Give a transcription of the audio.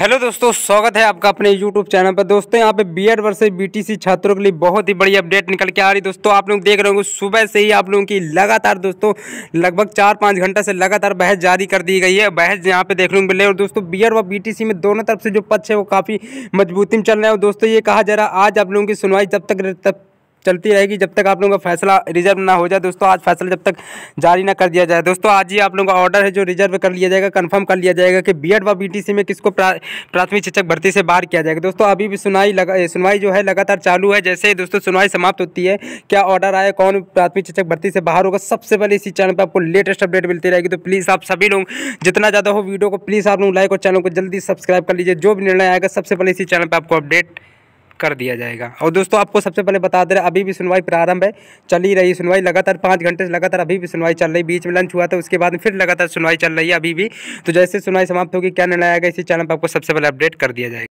hello दोस्तों स्वागत है आपका अपने यूट्यूब चैनल पर दोस्तों यहाँ पे बी बी टी बीटीसी छात्रों के लिए बहुत ही बड़ी अपडेट निकल के आ रही दोस्तों आप लोग देख रहे होंगे सुबह से ही आप लोगों की लगातार दोस्तों लगभग चार पाँच घंटा से लगातार बहस जारी कर दी गई है बहस यहाँ पे देख रही मिले और दोस्तों बी व बी में दोनों तरफ से जो पक्ष है वो काफ़ी मजबूती में चल रहे हैं और दोस्तों ये कहा जा रहा आज आप लोगों की सुनवाई जब तक तब चलती रहेगी जब तक आप लोगों का फैसला रिजर्व ना हो जाए दोस्तों आज फैसला जब तक जारी ना कर दिया जाए दोस्तों आज ही आप लोगों का ऑर्डर है जो रिजर्व कर लिया जाएगा कन्फर्म कर लिया जाएगा कि बी व बी में किसको प्राथमिक शिक्षक भर्ती से बाहर किया जाएगा दोस्तों अभी भी सुनाई लगा सुनवाई जो है लगातार चालू है जैसे ही दोस्तों सुनवाई समाप्त होती है क्या ऑर्डर आया कौन प्राथमिक शिक्षक भर्ती से बाहर होगा सबसे पहले इसी चैनल पर आपको लेटेस्ट अपडेट मिलती रहेगी तो प्लीज़ आप सभी लोग जितना ज़्यादा हो वीडियो को प्लीज़ आप लोग लाइक और चैनल को जल्दी सब्सक्राइब कर लीजिए जो भी निर्णय आएगा सबसे पहले इसी चैनल पर आपको अपडेट कर दिया जाएगा और दोस्तों आपको सबसे पहले बता दे रहे अभी भी सुनवाई प्रारंभ है चल ही रही सुनवाई लगातार पाँच घंटे से लगातार अभी भी सुनवाई चल रही बीच में लंच हुआ था उसके बाद फिर लगातार सुनवाई चल रही है अभी भी तो जैसे सुनवाई समाप्त होगी क्या निर्णय आएगा इसी चैनल पर आपको सबसे पहले अपडेट कर दिया जाएगा